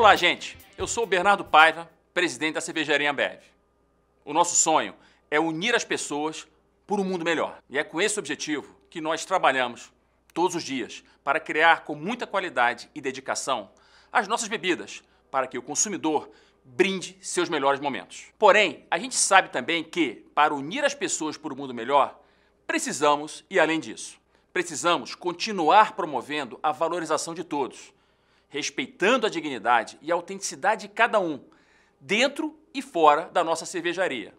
Olá, gente. Eu sou o Bernardo Paiva, presidente da Cervejaria Ambev. O nosso sonho é unir as pessoas por um mundo melhor. E é com esse objetivo que nós trabalhamos todos os dias para criar com muita qualidade e dedicação as nossas bebidas, para que o consumidor brinde seus melhores momentos. Porém, a gente sabe também que, para unir as pessoas por um mundo melhor, precisamos ir além disso. Precisamos continuar promovendo a valorização de todos respeitando a dignidade e a autenticidade de cada um, dentro e fora da nossa cervejaria.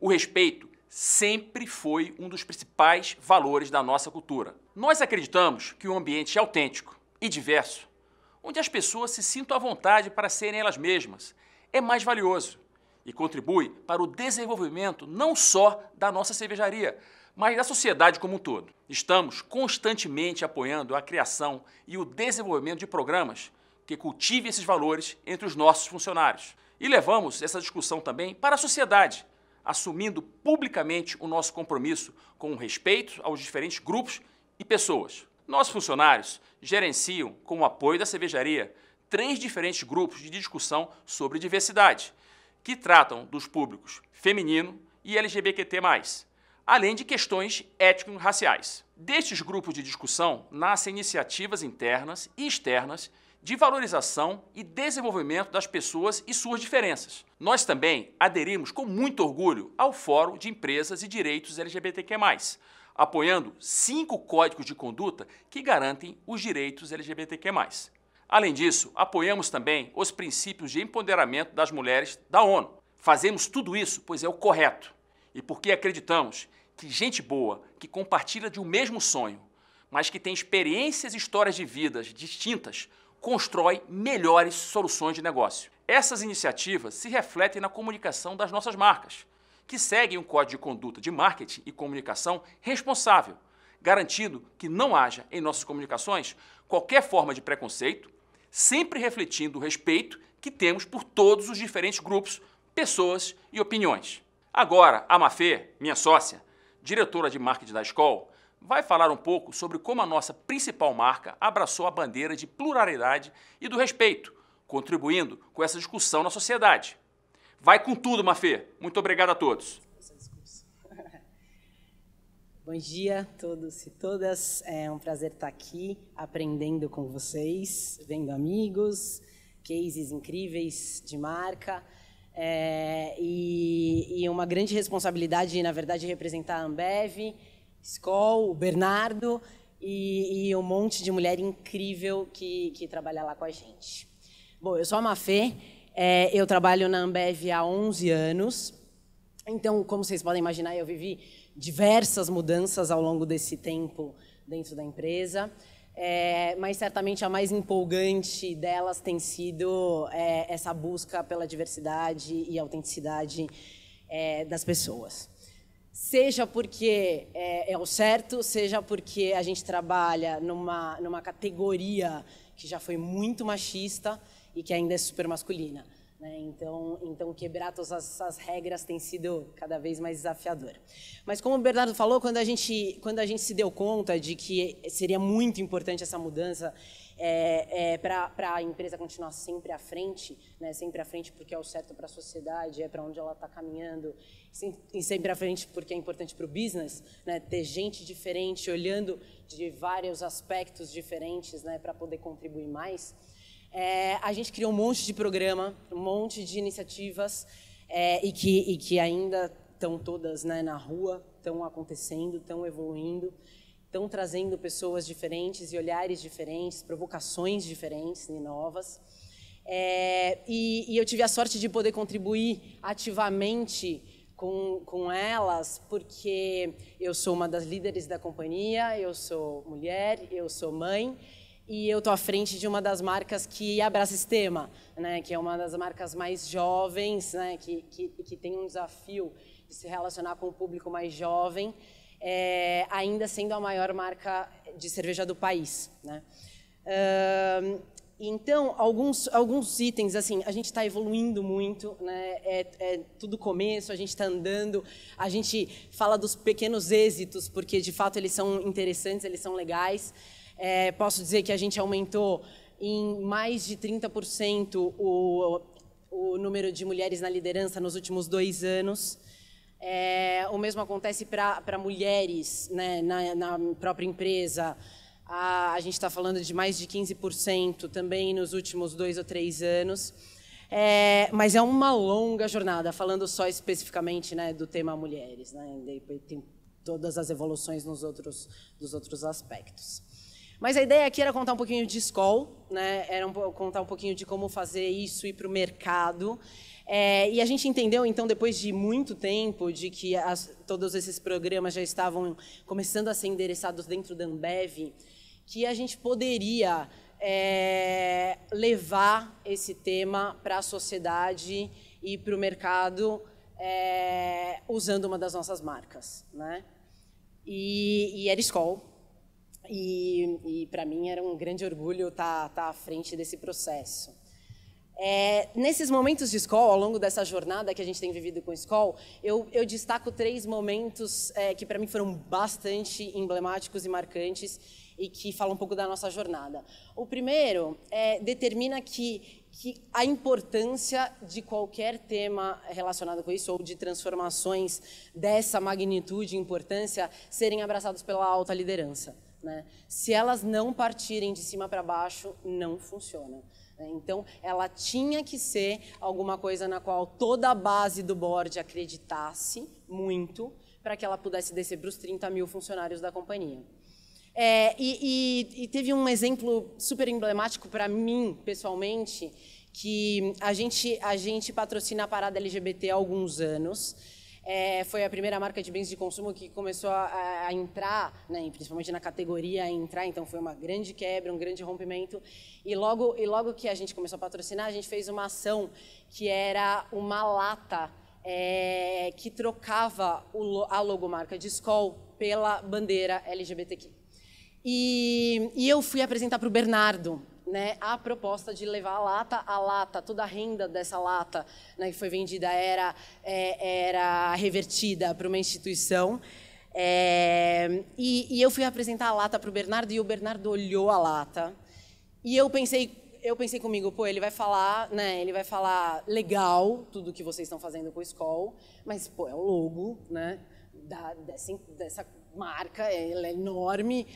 O respeito sempre foi um dos principais valores da nossa cultura. Nós acreditamos que um ambiente é autêntico e diverso, onde as pessoas se sintam à vontade para serem elas mesmas, é mais valioso e contribui para o desenvolvimento não só da nossa cervejaria, mas da sociedade como um todo. Estamos constantemente apoiando a criação e o desenvolvimento de programas que cultivem esses valores entre os nossos funcionários. E levamos essa discussão também para a sociedade, assumindo publicamente o nosso compromisso com o respeito aos diferentes grupos e pessoas. Nossos funcionários gerenciam, com o apoio da cervejaria, três diferentes grupos de discussão sobre diversidade, que tratam dos públicos feminino e LGBTQ além de questões étnico-raciais. Destes grupos de discussão nascem iniciativas internas e externas de valorização e desenvolvimento das pessoas e suas diferenças. Nós também aderimos com muito orgulho ao Fórum de Empresas e Direitos LGBTQ+, apoiando cinco códigos de conduta que garantem os direitos LGBTQ+. Além disso, apoiamos também os princípios de empoderamento das mulheres da ONU. Fazemos tudo isso pois é o correto e porque acreditamos que gente boa, que compartilha de um mesmo sonho, mas que tem experiências e histórias de vidas distintas, constrói melhores soluções de negócio. Essas iniciativas se refletem na comunicação das nossas marcas, que seguem um código de conduta de marketing e comunicação responsável, garantindo que não haja em nossas comunicações qualquer forma de preconceito, sempre refletindo o respeito que temos por todos os diferentes grupos, pessoas e opiniões. Agora, a Mafê, minha sócia, diretora de marketing da escola, vai falar um pouco sobre como a nossa principal marca abraçou a bandeira de pluralidade e do respeito, contribuindo com essa discussão na sociedade. Vai com tudo, Mafê. Muito obrigado a todos. Bom dia a todos e todas. É um prazer estar aqui aprendendo com vocês, vendo amigos, cases incríveis de marca. É, e, e, uma grande responsabilidade, na verdade, representar a Ambev, Skol, o Bernardo e, e, um monte de mulher incrível que, que trabalha lá com a gente. Bom, eu sou a Mafê, é, eu trabalho na Ambev há 11 anos, então, como vocês podem imaginar, eu vivi diversas mudanças ao longo desse tempo dentro da empresa. É, mas certamente a mais empolgante delas tem sido é, essa busca pela diversidade e autenticidade é, das pessoas. Seja porque é, é o certo, seja porque a gente trabalha numa, numa categoria que já foi muito machista e que ainda é super masculina. Né? Então, então, quebrar todas essas regras tem sido cada vez mais desafiador. Mas como o Bernardo falou, quando a gente, quando a gente se deu conta de que seria muito importante essa mudança é, é, para a empresa continuar sempre à frente, né? sempre à frente porque é o certo para a sociedade, é para onde ela está caminhando, e sempre à frente porque é importante para o business, né? ter gente diferente olhando de vários aspectos diferentes né? para poder contribuir mais. É, a gente criou um monte de programa, um monte de iniciativas é, e, que, e que ainda estão todas né, na rua, estão acontecendo, estão evoluindo, estão trazendo pessoas diferentes e olhares diferentes, provocações diferentes e novas. É, e, e eu tive a sorte de poder contribuir ativamente com, com, elas, porque eu sou uma das líderes da companhia, eu sou mulher, eu sou mãe e eu estou à frente de uma das marcas que abraça esse tema, né, que é uma das marcas mais jovens, né, que, que, que tem um desafio de se relacionar com o público mais jovem, é, ainda sendo a maior marca de cerveja do país. Né? então, alguns, alguns itens, assim, a gente está evoluindo muito, né? É, é, tudo começo, a gente está andando, a gente fala dos pequenos êxitos, porque de fato eles são interessantes, eles são legais. É, posso dizer que a gente aumentou em mais de 30% o, o número de mulheres na liderança nos últimos dois anos. É, o mesmo acontece para mulheres né, na, na, própria empresa. A, a gente está falando de mais de 15% também nos últimos dois ou três anos. É, mas é uma longa jornada, falando só especificamente né, do tema mulheres. Né, tem todas as evoluções nos outros, dos outros aspectos. Mas a ideia aqui era contar um pouquinho de school, né? era um, contar um pouquinho de como fazer isso, ir para o mercado. É, e a gente entendeu, então, depois de muito tempo, de que as, todos esses programas já estavam começando a ser endereçados dentro da Ambev, que a gente poderia é, levar esse tema para a sociedade e para o mercado é, usando uma das nossas marcas. Né? E, e era school e, e para mim era um grande orgulho estar, tá, tá à frente desse processo. É, nesses momentos de escola, ao longo dessa jornada que a gente tem vivido com a escola, eu, eu destaco três momentos é, que para mim foram bastante emblemáticos e marcantes e que falam um pouco da nossa jornada. O primeiro é, determina que, que a importância de qualquer tema relacionado com isso ou de transformações dessa magnitude e importância serem abraçados pela alta liderança. Né? Se elas não partirem de cima para baixo, não funciona. Né? Então, ela tinha que ser alguma coisa na qual toda a base do board acreditasse muito para que ela pudesse descer para os 30 mil funcionários da companhia. É, e, e, e teve um exemplo super emblemático para mim, pessoalmente, que a gente, a gente patrocina a parada LGBT há alguns anos. É, foi a primeira marca de bens de consumo que começou a, a entrar, né, principalmente na categoria a entrar, então foi uma grande quebra, um grande rompimento. E logo, e logo que a gente começou a patrocinar, a gente fez uma ação que era uma lata é, que trocava o, a logomarca de Skoll pela bandeira LGBTQ. E, e eu fui apresentar para o Bernardo, né, a proposta de levar a lata a lata, toda a renda dessa lata né, que foi vendida era, é, era revertida para uma instituição. É, e, e, eu fui apresentar a lata para o Bernardo e o Bernardo olhou a lata. E eu pensei, eu pensei comigo, pô, ele vai falar, né? Ele vai falar legal tudo que vocês estão fazendo com o escola mas pô, é o logo, né? Da, dessa, dessa marca, ela é enorme.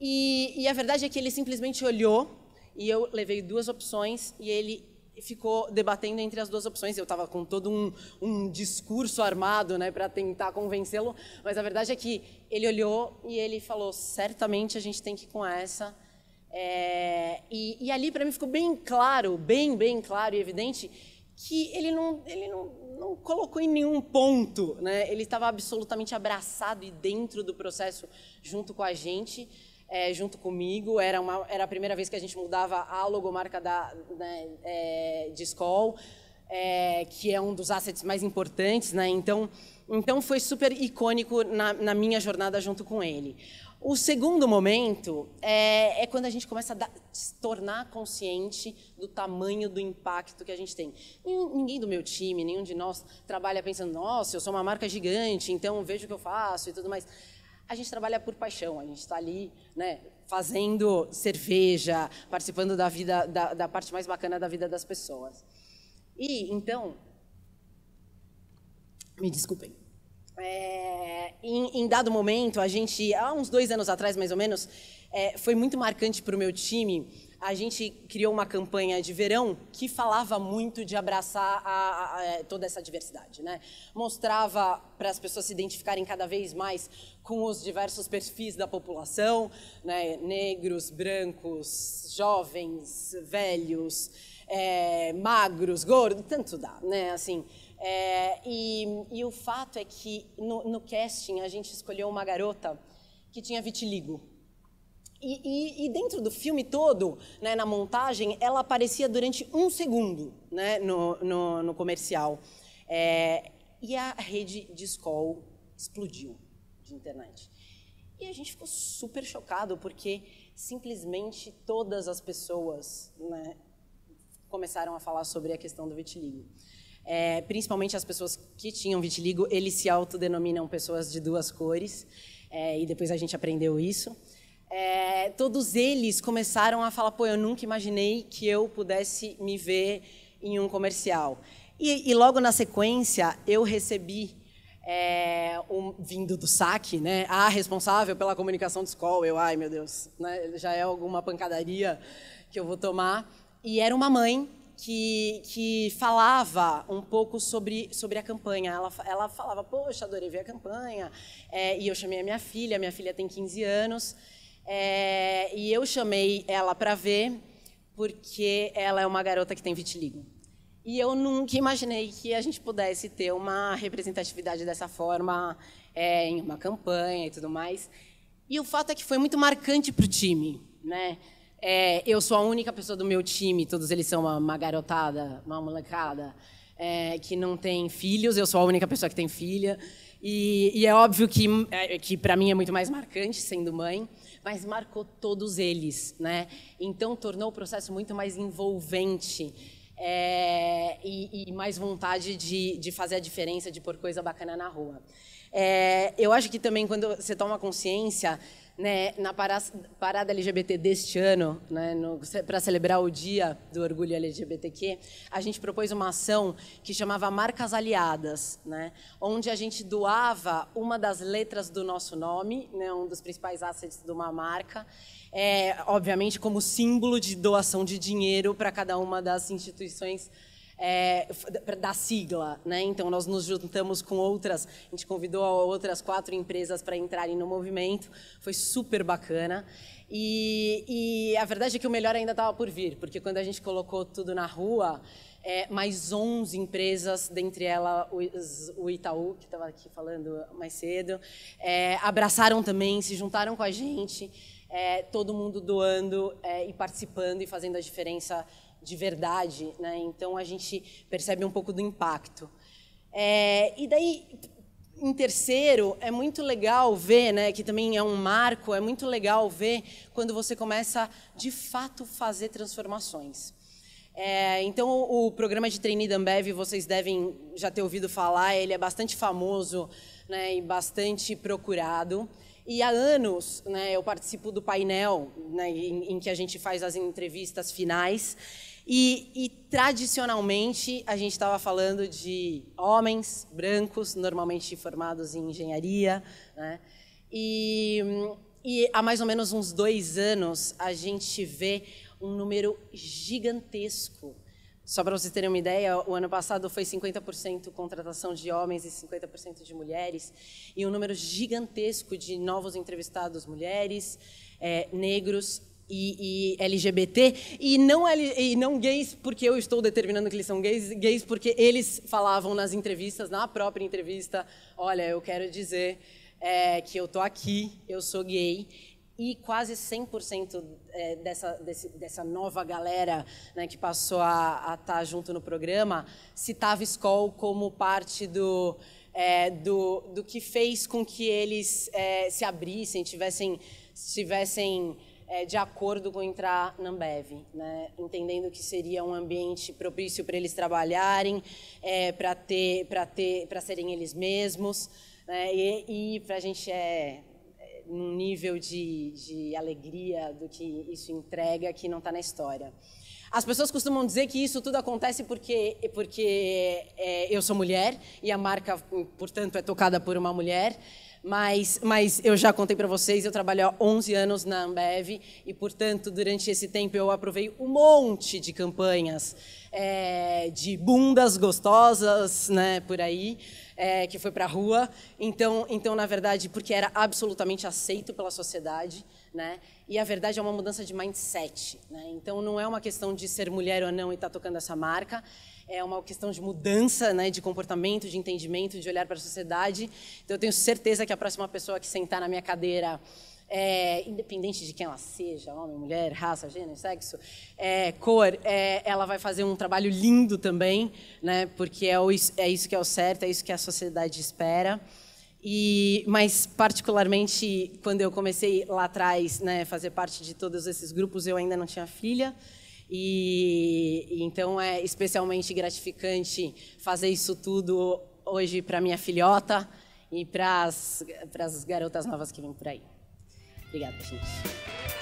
E, e a verdade é que ele simplesmente olhou e eu levei duas opções e ele ficou debatendo entre as duas opções. Eu estava com todo um, um, discurso armado né, para tentar convencê-lo, mas a verdade é que ele olhou e ele falou: certamente a gente tem que ir com essa. É, e, e, ali para mim ficou bem claro, bem, bem claro e evidente que ele não, ele não, não colocou em nenhum ponto, né? ele estava absolutamente abraçado e dentro do processo junto com a gente é, junto comigo. Era, uma, era a primeira vez que a gente mudava a logomarca da, né, é, de Skoll, é, que é um dos assets mais importantes. Né? Então, então, foi super icônico na, na minha jornada junto com ele. O segundo momento é, é, quando a gente começa a se tornar consciente do tamanho do impacto que a gente tem. ninguém do meu time, nenhum de nós trabalha pensando, nossa, eu sou uma marca gigante, então veja o que eu faço e tudo mais. A gente trabalha por paixão, a gente está ali né, fazendo cerveja, participando da vida, da, da parte mais bacana da vida das pessoas. E então, me desculpem. É, em, em, dado momento, a gente, há uns dois anos atrás, mais ou menos, é, foi muito marcante para o meu time a gente criou uma campanha de verão que falava muito de abraçar a, a, a, é, toda essa diversidade, né? Mostrava para as pessoas se identificarem cada vez mais com os diversos perfis da população, né? Negros, brancos, jovens, velhos, é, magros, gordos, tanto dá, né? Assim, é, e, e, o fato é que no, no casting a gente escolheu uma garota que tinha vitiligo. E, e, e, dentro do filme todo, né, na montagem, ela aparecia durante um segundo né, no, no, no comercial. É, e a rede de escol explodiu de internet. E a gente ficou super chocado, porque simplesmente todas as pessoas né, começaram a falar sobre a questão do vitiligo. É, principalmente as pessoas que tinham vitiligo, eles se autodenominam pessoas de duas cores, é, e depois a gente aprendeu isso é, todos eles começaram a falar: pô, eu nunca imaginei que eu pudesse me ver em um comercial. E, e logo na sequência, eu recebi, é, um, vindo do saque, né, a responsável pela comunicação do Skol. Eu, ai meu Deus, né, já é alguma pancadaria que eu vou tomar. E era uma mãe que, que, falava um pouco sobre, sobre a campanha. Ela, ela falava, poxa, adorei ver a campanha. É, e eu chamei a minha filha, minha filha tem 15 anos. É, e eu chamei ela para ver, porque ela é uma garota que tem vitiligo. E eu nunca imaginei que a gente pudesse ter uma representatividade dessa forma é, em uma campanha e tudo mais. E o fato é que foi muito marcante para o time. Né? É, eu sou a única pessoa do meu time, todos eles são uma, uma garotada, uma molecada, é, que não tem filhos, eu sou a única pessoa que tem filha. E, e é óbvio que, é, que para mim é muito mais marcante sendo mãe, mas marcou todos eles, né? Então tornou o processo muito mais envolvente é, e, e, mais vontade de, de fazer a diferença, de pôr coisa bacana na rua. É, eu acho que também quando você toma consciência né, na parada LGBT deste ano, né, para celebrar o Dia do Orgulho LGBTQ, a gente propôs uma ação que chamava Marcas Aliadas, né, onde a gente doava uma das letras do nosso nome, né, um dos principais assets de uma marca, é, obviamente como símbolo de doação de dinheiro para cada uma das instituições é, da sigla, né? Então nós nos juntamos com outras, a gente convidou outras quatro empresas para entrarem no movimento, foi super bacana. E, e a verdade é que o melhor ainda estava por vir, porque quando a gente colocou tudo na rua, é, mais 11 empresas, dentre elas o, Itaú, que estava aqui falando mais cedo, é, abraçaram também, se juntaram com a gente, é, todo mundo doando é, e participando e fazendo a diferença de verdade, né? Então a gente percebe um pouco do impacto. É, e daí, em terceiro, é muito legal ver, né, que também é um marco, é muito legal ver quando você começa de fato fazer transformações. É, então, o, programa de trainee da Ambev, vocês devem já ter ouvido falar, ele é bastante famoso né, e bastante procurado. E há anos né, eu participo do painel né, em, em que a gente faz as entrevistas finais. E, e tradicionalmente a gente estava falando de homens brancos, normalmente formados em engenharia, né? E, e há mais ou menos uns dois anos a gente vê um número gigantesco só para vocês terem uma ideia, o ano passado foi 50% contratação de homens e 50% de mulheres, e um número gigantesco de novos entrevistados mulheres, é, negros e, e, LGBT, e não, e não gays porque eu estou determinando que eles são gays, gays porque eles falavam nas entrevistas, na própria entrevista, olha, eu quero dizer é, que eu tô aqui, eu sou gay, e quase 100% é, dessa, desse, dessa nova galera né, que passou a estar tá junto no programa citava Skoll como parte do... É, do, do que fez com que eles é, se abrissem, tivessem, tivessem é, de acordo com entrar na Ambev, né? entendendo que seria um ambiente propício para eles trabalharem, é, para ter, para ter, para serem eles mesmos, né? e, e para a gente é, é num nível de, de alegria do que isso entrega que não está na história. As pessoas costumam dizer que isso tudo acontece porque, porque é, eu sou mulher e a marca, portanto, é tocada por uma mulher. Mas, mas eu já contei para vocês, eu trabalho há 11 anos na Ambev e, portanto, durante esse tempo eu aprovei um monte de campanhas é, de bundas gostosas, né, por aí, é, que foi para a rua. Então, então, na verdade, porque era absolutamente aceito pela sociedade, né? E a verdade é uma mudança de mindset, né? Então não é uma questão de ser mulher ou não e estar tá tocando essa marca, é uma questão de mudança, né? De comportamento, de entendimento, de olhar para a sociedade. Então eu tenho certeza que a próxima pessoa que sentar na minha cadeira é, independente de quem ela seja, homem, mulher, raça, gênero, sexo, é, cor, é, ela vai fazer um trabalho lindo também, né? Porque é, o, é isso que é o certo, é isso que a sociedade espera. E, mas particularmente quando eu comecei lá atrás, né, fazer parte de todos esses grupos, eu ainda não tinha filha. E então é especialmente gratificante fazer isso tudo hoje para minha filhota e para as garotas novas que vêm por aí. Obrigada, gente.